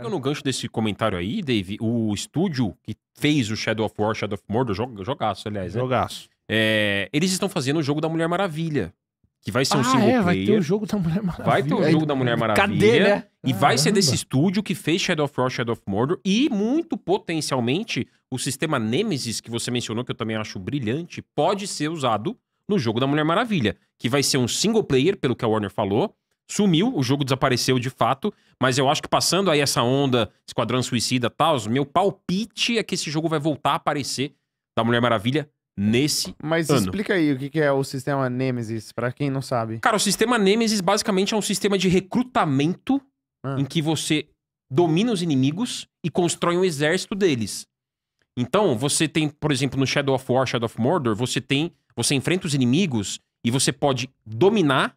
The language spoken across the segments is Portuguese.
cara. Não, no gancho desse comentário aí, Dave, o estúdio que fez o Shadow of War, Shadow of Mordor, jogaço, aliás. Né? Jogaço. É, eles estão fazendo o jogo da Mulher Maravilha. Que vai ser um ah, single é, player. Vai ter o jogo da Mulher Maravilha. Vai ter o jogo da Mulher Maravilha. Cadê, né? E vai ser desse estúdio que fez Shadow of War, Shadow of Mordor e muito potencialmente o sistema Nemesis que você mencionou, que eu também acho brilhante, pode ser usado no jogo da Mulher Maravilha, que vai ser um single player, pelo que a Warner falou, sumiu, o jogo desapareceu de fato, mas eu acho que passando aí essa onda Esquadrão Suicida e tal, meu palpite é que esse jogo vai voltar a aparecer da Mulher Maravilha nesse Mas ano. explica aí o que é o sistema Nemesis, para quem não sabe. Cara, o sistema Nemesis basicamente é um sistema de recrutamento ah. em que você domina os inimigos e constrói um exército deles. Então, você tem, por exemplo, no Shadow of War, Shadow of Mordor, você tem, você enfrenta os inimigos e você pode dominar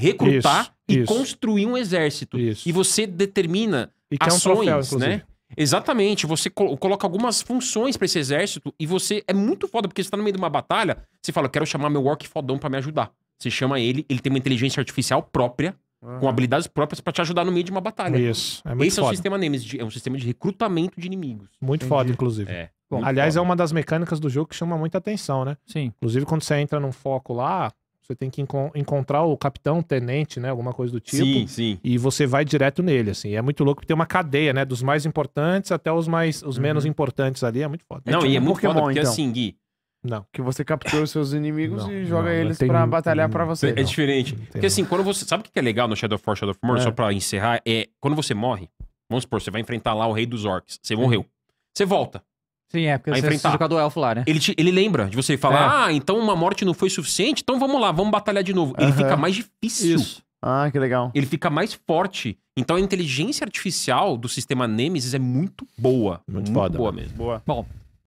recrutar isso, e isso. construir um exército. Isso. E você determina e ações, é um troféu, né? Exatamente, você coloca algumas funções para esse exército e você é muito foda porque você tá no meio de uma batalha, você fala, eu quero chamar meu orc fodão para me ajudar. Você chama ele, ele tem uma inteligência artificial própria, uhum. com habilidades próprias para te ajudar no meio de uma batalha. Isso, é muito Esse foda. é o sistema Nemesis, é um sistema de recrutamento de inimigos. Muito Entendi. foda, inclusive. É. Bom, Aliás, foda. é uma das mecânicas do jogo que chama muita atenção, né? Sim. Inclusive, quando você entra num foco lá, você tem que enco encontrar o capitão, tenente, né? Alguma coisa do tipo. Sim, sim. E você vai direto nele, assim. É muito louco, porque tem uma cadeia, né? Dos mais importantes até os mais, os uhum. menos importantes ali. É muito foda. Não, é tipo e é um muito Pokémon, foda porque então. assim, Gui... Não. Que você captura os seus inimigos não, e joga não, eles tem... pra batalhar pra você. É não. diferente. Porque assim, quando você... Sabe o que é legal no Shadow of War, Shadow of é. só pra encerrar? É quando você morre, vamos supor, você vai enfrentar lá o rei dos orcs. Você morreu. Uhum. Você volta. Sim, é, porque a você precisa do elfo lá, né? Ele, te, ele lembra de você falar, é. ah, então uma morte não foi suficiente, então vamos lá, vamos batalhar de novo. Ele fica mais difícil. Isso. Ah, que legal. Ele fica mais forte. Então a inteligência artificial do sistema Nemesis é muito boa. Muito, muito foda. boa né? mesmo. Boa. Bom,